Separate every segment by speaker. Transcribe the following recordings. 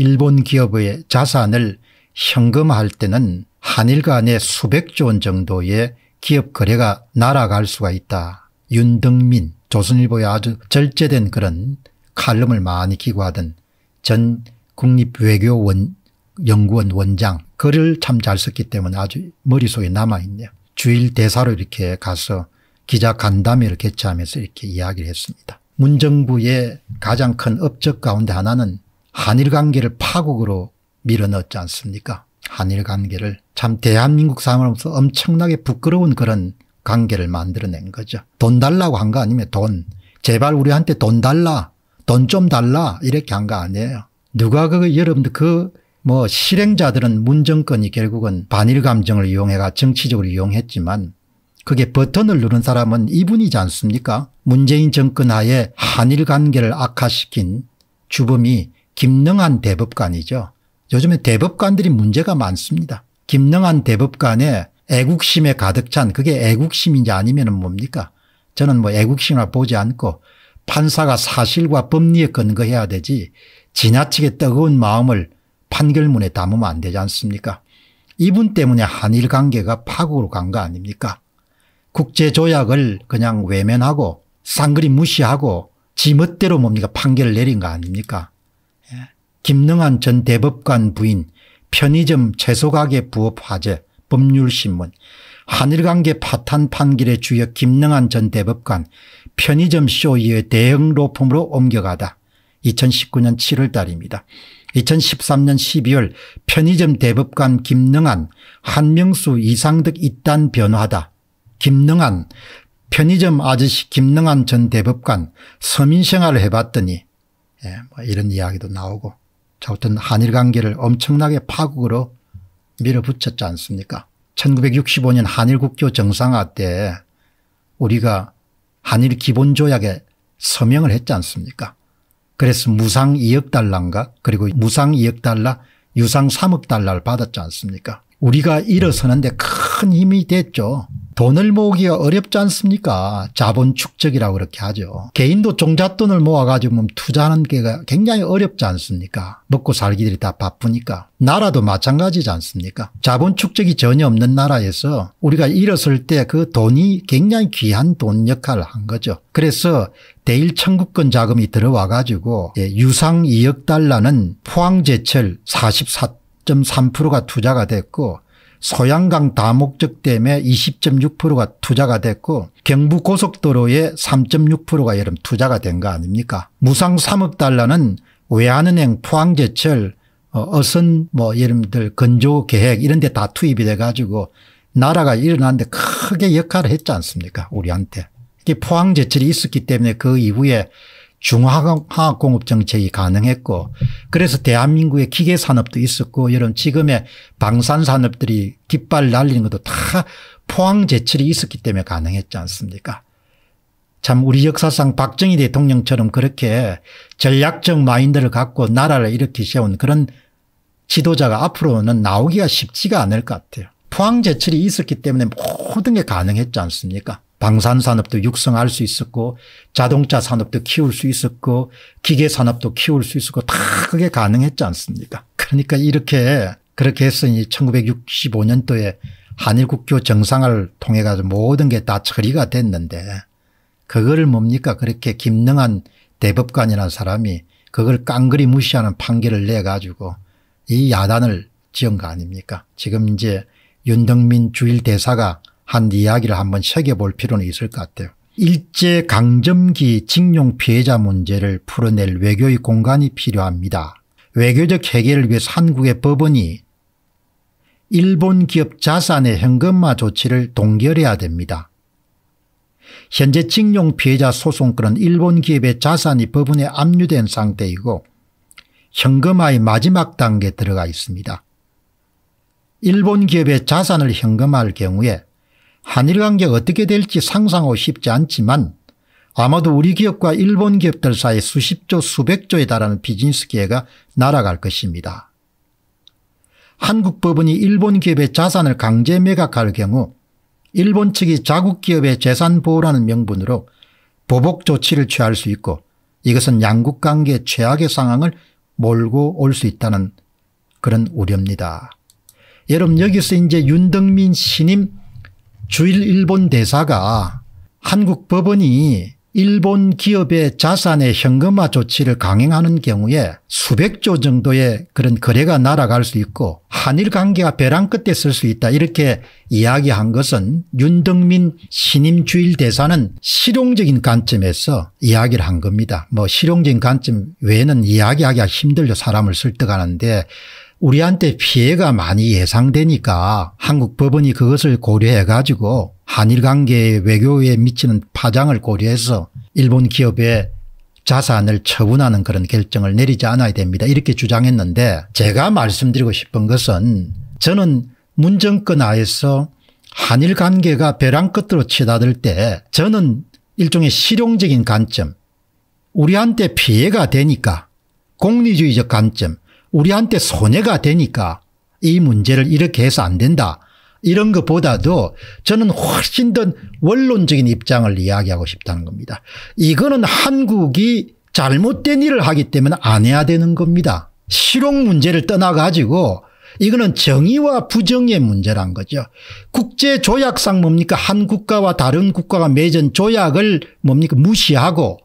Speaker 1: 일본 기업의 자산을 현금화할 때는 한일 간의 수백조 원 정도의 기업 거래가 날아갈 수가 있다. 윤등민조선일보의 아주 절제된 그런 칼럼을 많이 기고하던 전 국립외교원 연구원 원장 글을 참 잘 썼기 때문에 아주 머릿속에 남아있네요. 주일 대사로 이렇게 가서 기자 간담회를 개최하면서 이렇게 이야기를 했습니다. 문정부의 가장 큰 업적 가운데 하나는 한일 관계를 파국으로 밀어넣지 않습니까? 한일 관계를 참 대한민국 사람으로서 엄청나게 부끄러운 그런 관계를 만들어낸 거죠. 돈 달라고 한 거 아니면 돈. 제발 우리한테 돈 달라. 돈 좀 달라. 이렇게 한 거 아니에요. 누가 그 여러분들 그 뭐 실행자들은 문정권이 결국은 반일 감정을 이용해가 정치적으로 이용했지만 그게 버튼을 누른 사람은 이분이지 않습니까? 문재인 정권 하에 한일 관계를 악화시킨 주범이 김능한 대법관이죠. 요즘에 대법관들이 문제가 많습니다. 김능한 대법관의 애국심에 가득 찬 그게 애국심인지 아니면 뭡니까 저는 뭐 애국심을 보지 않고 판사가 사실과 법리에 근거해야 되지 지나치게 뜨거운 마음을 판결문에 담으면 안 되지 않습니까 이분 때문에 한일 관계가 파국으로 간 거 아닙니까 국제조약을 그냥 외면하고 쌍그리 무시하고 지 멋대로 뭡니까 판결을 내린 거 아닙니까 김능한 전 대법관 부인, 편의점 채소가게 부업 화재, 법률신문, 한일관계 파탄 판결의 주여 김능한 전 대법관, 편의점 쇼의 이 대형 로펌으로 옮겨가다. 2019년 7월 달입니다. 2013년 12월 편의점 대법관 김능한, 한명수 이상득 이딴 변화다. 김능한, 편의점 아저씨 김능한 전 대법관 서민생활을 해봤더니 예, 뭐 이런 이야기도 나오고 자, 어튼 한일 관계를 엄청나게 파국으로 밀어붙였지 않습니까? 1965년 한일 국교 정상화 때 우리가 한일 기본조약에 서명을 했지 않습니까? 그래서 무상 2억 달러인가 그리고 무상 2억 달러 유상 3억 달러를 받았지 않습니까? 우리가 일어서는데 큰 힘이 됐죠. 돈을 모으기가 어렵지 않습니까? 자본 축적이라고 그렇게 하죠. 개인도 종잣돈을 모아가지고 뭐 투자하는 게 굉장히 어렵지 않습니까? 먹고 살기들이 다 바쁘니까. 나라도 마찬가지지 않습니까? 자본 축적이 전혀 없는 나라에서 우리가 잃었을 때 그 돈이 굉장히 귀한 돈 역할을 한 거죠. 그래서 대일 청구권 자금이 들어와 가지고 예, 유상 2억 달러는 포항제철 44 3가 투자가 됐고 소양강 다목적 댐에 20.6%가 투자가 됐고 경부고속도로에 3.6%가 여름 투자가 된 거 아닙니까 무상 3억 달러는 외환은행 포항제철 어, 어선 뭐 예를 들 건조계획 이런 데 다 투입이 돼 가지고 나라가 일어났는데 크게 역할을 했지 않습니까 우리한테. 포항제철이 있었기 때문에 그 이후에 중화학공업 정책이 가능했고 그래서 대한민국의 기계산업도 있었고 여러분 지금의 방산산업들이 깃발 날리는 것도 다 포항제철이 있었기 때문에 가능했지 않습니까 참 우리 역사상 박정희 대통령처럼 그렇게 전략적 마인드를 갖고 나라를 이렇게 세운 그런 지도자가 앞으로는 나오기가 쉽지가 않을 것 같아요 포항제철이 있었기 때문에 모든 게 가능했지 않습니까 방산산업도 육성할 수 있었고 자동차 산업도 키울 수 있었고 기계산업도 키울 수 있었고 다 그게 가능했지 않습니까 그러니까 이렇게 그렇게 했으니 1965년도에 한일국교 정상을 통해 가지고 모든 게 다 처리가 됐는데 그걸 뭡니까 그렇게 김능한 대법관이라는 사람이 그걸 깡그리 무시하는 판결을 내 가지고 이 야단을 지은 거 아닙니까 지금 이제 윤덕민 주일 대사가 한 이야기를 한번 새겨볼 필요는 있을 것 같아요. 일제강점기 징용 피해자 문제를 풀어낼 외교의 공간이 필요합니다. 외교적 해결을 위해 한국의 법원이 일본 기업 자산의 현금화 조치를 동결해야 됩니다. 현재 징용 피해자 소송권은 일본 기업의 자산이 법원에 압류된 상태이고 현금화의 마지막 단계에 들어가 있습니다. 일본 기업의 자산을 현금화할 경우에 한일 관계가 어떻게 될지 상상하고 싶지 않지만 아마도 우리 기업과 일본 기업들 사이 수십조 수백조에 달하는 비즈니스 기회가 날아갈 것입니다. 한국 법원이 일본 기업의 자산을 강제 매각할 경우 일본 측이 자국 기업의 재산 보호라는 명분으로 보복 조치를 취할 수 있고 이것은 양국 관계 최악의 상황을 몰고 올 수 있다는 그런 우려입니다. 여러분 여기서 이제 윤덕민 신임 주일 일본 대사가 한국 법원이 일본 기업의 자산의 현금화 조치를 강행하는 경우에 수백조 정도의 그런 거래가 날아갈 수 있고 한일 관계가 벼랑 끝에 쓸 수 있다 이렇게 이야기한 것은 윤덕민 신임 주일 대사는 실용적인 관점에서 이야기를 한 겁니다. 뭐 실용적인 관점 외에는 이야기하기가 힘들죠 사람을 설득하는데 우리한테 피해가 많이 예상되니까 한국 법원이 그것을 고려해 가지고 한일 관계 의 외교에 미치는 파장을 고려해서 일본 기업의 자산을 처분하는 그런 결정을 내리지 않아야 됩니다. 이렇게 주장했는데 제가 말씀드리고 싶은 것은 저는 문정권 하에서 한일 관계가 벼랑 끝으로 치닫을 때 저는 일종의 실용적인 관점 우리한테 피해가 되니까 공리주의적 관점 우리한테 손해가 되니까 이 문제를 이렇게 해서 안 된다. 이런 것보다도 저는 훨씬 더 원론적인 입장을 이야기하고 싶다는 겁니다. 이거는 한국이 잘못된 일을 하기 때문에 안 해야 되는 겁니다. 실용 문제를 떠나가지고 이거는 정의와 부정의 문제란 거죠. 국제조약상 뭡니까 한국가와 다른 국가가 맺은 조약을 뭡니까 무시하고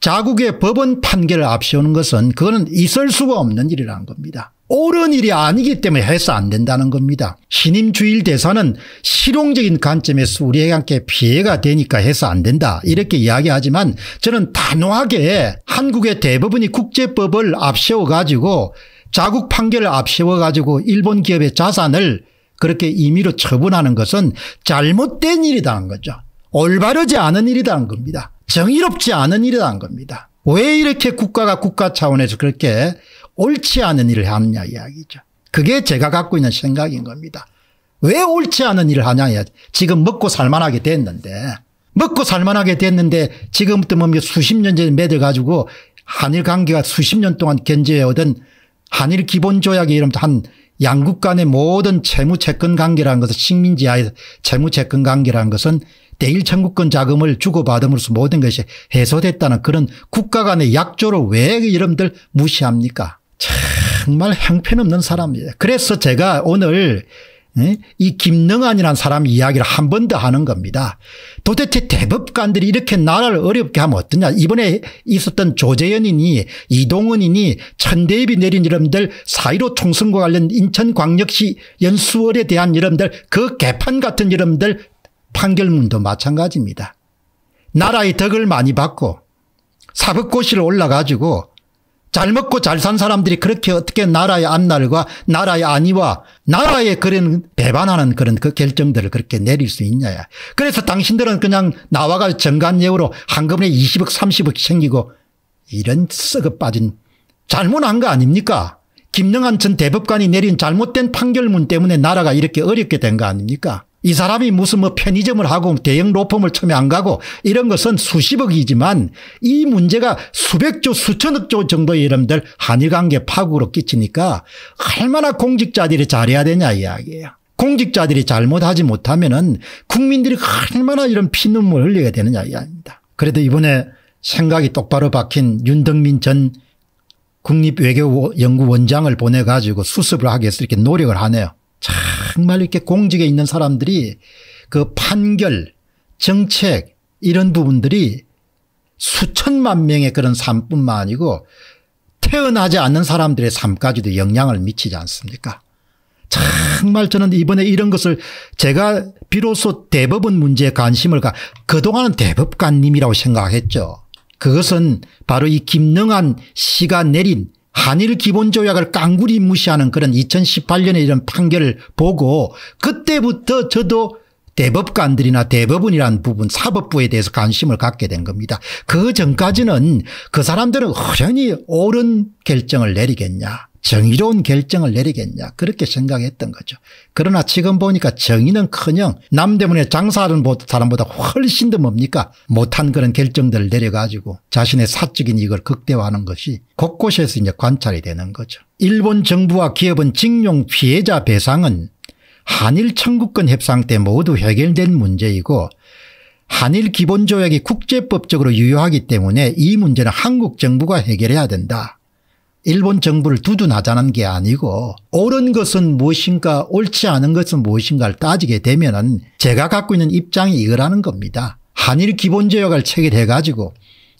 Speaker 1: 자국의 법원 판결을 앞세우는 것은 그거는 있을 수가 없는 일이라는 겁니다. 옳은 일이 아니기 때문에 해서 안 된다는 겁니다. 신임주일 대사는 실용적인 관점에서 우리에게 함께 피해가 되니까 해서 안 된다 이렇게 이야기하지만 저는 단호하게 한국의 대법원이 국제법을 앞세워 가지고 자국 판결을 앞세워 가지고 일본 기업의 자산을 그렇게 임의로 처분하는 것은 잘못된 일이라는 거죠. 올바르지 않은 일이라는 겁니다. 정의롭지 않은 일이라 겁니다. 왜 이렇게 국가가 국가 차원에서 그렇게 옳지 않은 일을 하느냐 이야기죠. 그게 제가 갖고 있는 생각인 겁니다. 왜 옳지 않은 일을 하냐 이야 지금 먹고 살만하게 됐는데 먹고 살만하게 됐는데 지금부터 뭐 수십 년 전에 맺어 가지고 한일 관계가 수십 년 동안 견제해오던 한일 기본조약에 이름도 한 양국 간의 모든 채무 채권 관계라는 것은 식민지 하에서 채무 채권 관계라는 것은 대일창구권 자금을 주고받음으로써 모든 것이 해소됐다는 그런 국가 간의 약조를 왜 여러분들 무시합니까 정말 형편없는 사람입니다. 그래서 제가 오늘 예? 이김능안이라는 사람 이야기를 한 번 더 하는 겁니다. 도대체 대법관들이 이렇게 나라를 어렵게 하면 어떠냐. 이번에 있었던 조재현이니 이동은이니 천대입이 내린 여러분들 사이로 총선과 관련 인천광역시 연수월에 대한 여러분들 그 개판 같은 여러분들 판결문도 마찬가지입니다. 나라의 덕을 많이 받고 사법고시를 올라가지고 잘 먹고 잘 산 사람들이 그렇게 어떻게 나라의 안날과 나라의 안위와 나라의 그런 배반하는 그런 그 결정들을 그렇게 내릴 수 있냐야. 그래서 당신들은 그냥 나와가 정관예우로 한꺼번에 20억 30억 생기고 이런 썩어 빠진 잘못한 거 아닙니까? 김영한 전 대법관이 내린 잘못된 판결문 때문에 나라가 이렇게 어렵게 된 거 아닙니까? 이 사람이 무슨 뭐 편의점을 하고 대형 로펌을 처음에 안 가고 이런 것은 수십억이지만 이 문제가 수백조 수천억조 정도의 여러분들 한일관계 파국으로 끼치니까 얼마나 공직자들이 잘해야 되냐 이야기예요. 공직자들이 잘못하지 못하면 은 국민들이 얼마나 이런 피눈물 흘리게 되느냐 이야기입니다. 그래도 이번에 생각이 똑바로 박힌 윤덕민 전 국립외교연구원장을 보내가지고 수습을 하기 위해서 이렇게 노력을 하네요. 참 정말 이렇게 공직에 있는 사람들이 그 판결, 정책 이런 부분들이 수천만 명의 그런 삶뿐만 아니고 태어나지 않는 사람들의 삶까지도 영향을 미치지 않습니까? 정말 저는 이번에 이런 것을 제가 비로소 대법원 문제에 관심을 가 그동안은 대법관님이라고 생각했죠. 그것은 바로 이 김능한 씨가 내린 한일 기본조약을 깡구리 무시하는 그런 2018년에 이런 판결을 보고 그때부터 저도 대법관들이나 대법원이란 부분 사법부에 대해서 관심을 갖게 된 겁니다. 그 전까지는 그 사람들은 허연히 옳은 결정을 내리겠냐 정의로운 결정을 내리겠냐 그렇게 생각했던 거죠. 그러나 지금 보니까 정의는 커녕 남때문에 장사하는 사람보다 훨씬 더 뭡니까 못한 그런 결정들을 내려가지고 자신의 사적인 이익을 극대화하는 것이 곳곳에서 이제 관찰이 되는 거죠. 일본 정부와 기업은 징용 피해자 배상은 한일 청구권 협상 때 모두 해결된 문제이고 한일 기본조약이 국제법적으로 유효하기 때문에 이 문제는 한국 정부가 해결해야 된다. 일본 정부를 두둔하자는 게 아니고 옳은 것은 무엇인가 옳지 않은 것은 무엇인가를 따지게 되면 은 제가 갖고 있는 입장이 이거라는 겁니다. 한일 기본조약을 체결해 가지고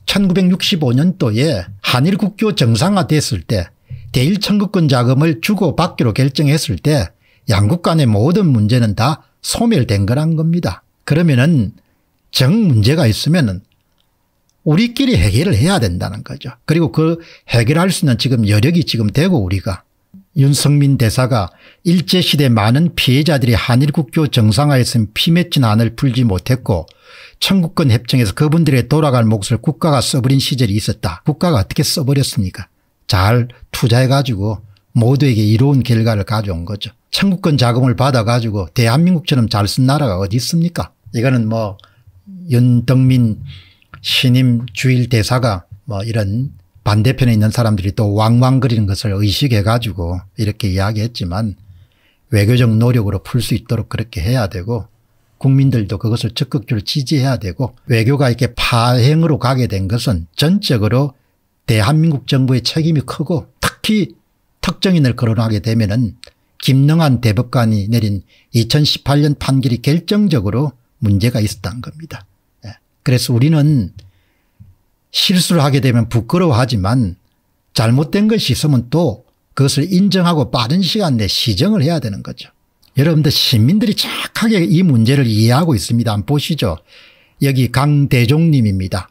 Speaker 1: 1965년도에 한일 국교 정상화 됐을 때 대일 청구권 자금을 주고받기로 결정했을 때 양국 간의 모든 문제는 다 소멸된 거란 겁니다. 그러면 은정 문제가 있으면 은 우리끼리 해결을 해야 된다는 거죠. 그리고 그 해결할 수 있는 지금 여력이 지금 되고 우리가 윤석민 대사가 일제시대 많은 피해자들이 한일국교 정상화에선 피맺진 안을 풀지 못했고 청구권 협정에서 그분들의 돌아갈 몫을 국가가 써버린 시절이 있었다. 국가가 어떻게 써버렸습니까 잘 투자해 가지고 모두에게 이로운 결과를 가져온 거죠. 청구권 자금을 받아 가지고 대한민국처럼 잘 쓴 나라가 어디 있습니까 이거는 뭐 윤덕민 신임 주일 대사가 뭐 이런 반대편에 있는 사람들이 또 왕왕거리는 것을 의식해 가지고 이렇게 이야기했지만 외교적 노력으로 풀 수 있도록 그렇게 해야 되고 국민들도 그것을 적극적으로 지지해야 되고 외교가 이렇게 파행으로 가게 된 것은 전적으로 대한민국 정부의 책임이 크고 특히 특정인을 거론하게 되면은 김능한 대법관이 내린 2018년 판결이 결정적으로 문제가 있었다는 겁니다. 그래서 우리는 실수를 하게 되면 부끄러워하지만 잘못된 것이 있으면 또 그것을 인정하고 빠른 시간 내에 시정을 해야 되는 거죠. 여러분들 시민들이 착하게 이 문제를 이해하고 있습니다. 한번 보시죠. 여기 강대종님입니다.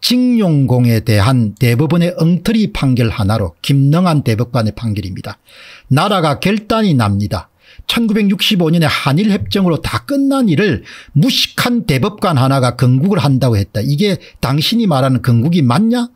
Speaker 1: 징용공에 대한 대법원의 엉터리 판결 하나로 김능한 대법관의 판결입니다. 나라가 결단이 납니다. 1965년에 한일협정으로 다 끝난 일을 무식한 대법관 하나가 건국을 한다고 했다. 이게 당신이 말하는 건국이 맞냐?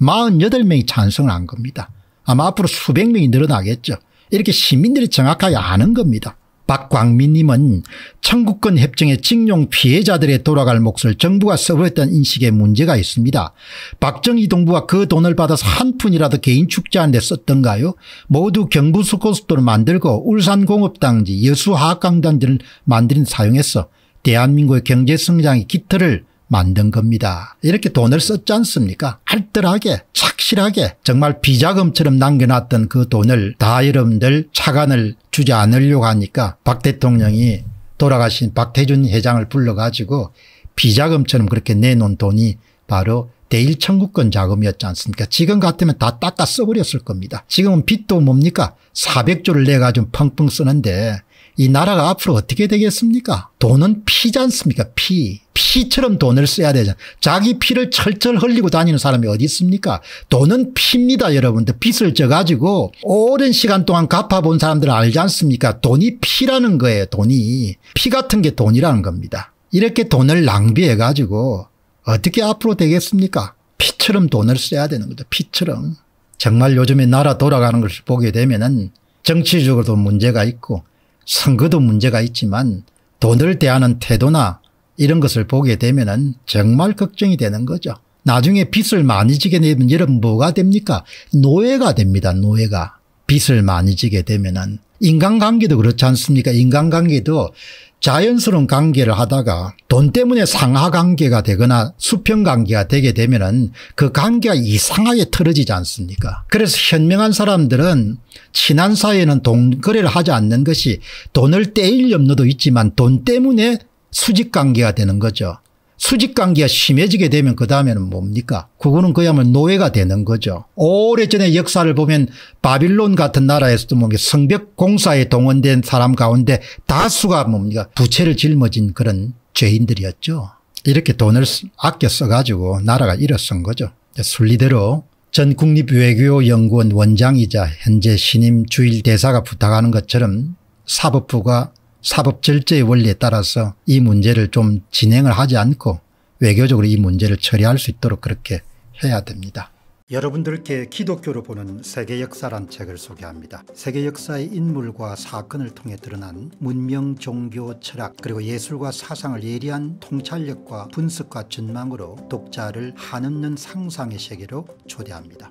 Speaker 1: 48명이 찬성을 한 겁니다. 아마 앞으로 수백 명이 늘어나겠죠. 이렇게 시민들이 정확하게 아는 겁니다. 박광민님은 청구권 협정의 직용 피해자들의 돌아갈 몫을 정부가 써버렸던 인식에 문제가 있습니다. 박정희 동부가 그 돈을 받아서 한 푼이라도 개인 축제하는 데 썼던가요? 모두 경부수고수도를 만들고 울산공업당지 여수화학강당지를 만드는 사용해서 대한민국의 경제성장의 기틀을 만든 겁니다. 이렇게 돈을 썼지 않습니까? 알뜰하게 착 확실하게 정말 비자금처럼 남겨놨던 그 돈을 다 여러분들 차관을 주지 않으려고 하니까 박 대통령이 돌아가신 박태준 회장을 불러가지고 비자금처럼 그렇게 내놓은 돈이 바로 대일청구권 자금이었지 않습니까 지금 같으면 다 닦아 써버렸을 겁니다. 지금은 빚도 뭡니까 400조를 내가좀 펑펑 쓰는데 이 나라가 앞으로 어떻게 되겠습니까? 돈은 피지 않습니까? 피. 피처럼 돈을 써야 되죠 자기 피를 철철 흘리고 다니는 사람이 어디 있습니까? 돈은 피입니다, 여러분들. 빚을 져가지고 오랜 시간 동안 갚아본 사람들 알지 않습니까? 돈이 피라는 거예요, 돈이. 피 같은 게 돈이라는 겁니다. 이렇게 돈을 낭비해가지고 어떻게 앞으로 되겠습니까? 피처럼 돈을 써야 되는 거죠. 피처럼. 정말 요즘에 나라 돌아가는 것을 보게 되면 은 정치적으로도 문제가 있고 선거도 문제가 있지만 돈을 대하는 태도나 이런 것을 보게 되면 은 정말 걱정이 되는 거죠. 나중에 빚을 많이 지게 되면 여러분 뭐가 됩니까? 노예가 됩니다. 노예가. 빚을 많이 지게 되면 은 인간관계도 그렇지 않습니까? 인간관계도 자연스러운 관계를 하다가 돈 때문에 상하관계가 되거나 수평관계가 되게 되면 은그 관계가 이상하게 틀어지지 않습니까 그래서 현명한 사람들은 친한 사이에는 돈 거래를 하지 않는 것이 돈을 떼일 염려도 있지만 돈 때문에 수직관계가 되는 거죠 수직 관계가 심해지게 되면 그 다음에는 뭡니까? 그거는 그야말로 노예가 되는 거죠. 오래전에 역사를 보면 바빌론 같은 나라에서도 뭡니까? 뭐 성벽 공사에 동원된 사람 가운데 다수가 뭡니까? 부채를 짊어진 그런 죄인들이었죠. 이렇게 돈을 아껴 써가지고 나라가 잃었은 거죠. 순리대로 전 국립외교연구원 원장이자 현재 신임 주일 대사가 부탁하는 것처럼 사법부가 사법절제의 원리에 따라서 이 문제를 좀 진행을 하지 않고 외교적으로 이 문제를 처리할 수 있도록 그렇게 해야 됩니다. 여러분들께 기독교로 보는 세계 역사란 책을 소개합니다. 세계 역사의 인물과 사건을 통해 드러난 문명, 종교, 철학 그리고 예술과 사상을 예리한 통찰력과 분석과 전망으로 독자를 한없는 상상의 세계로 초대합니다.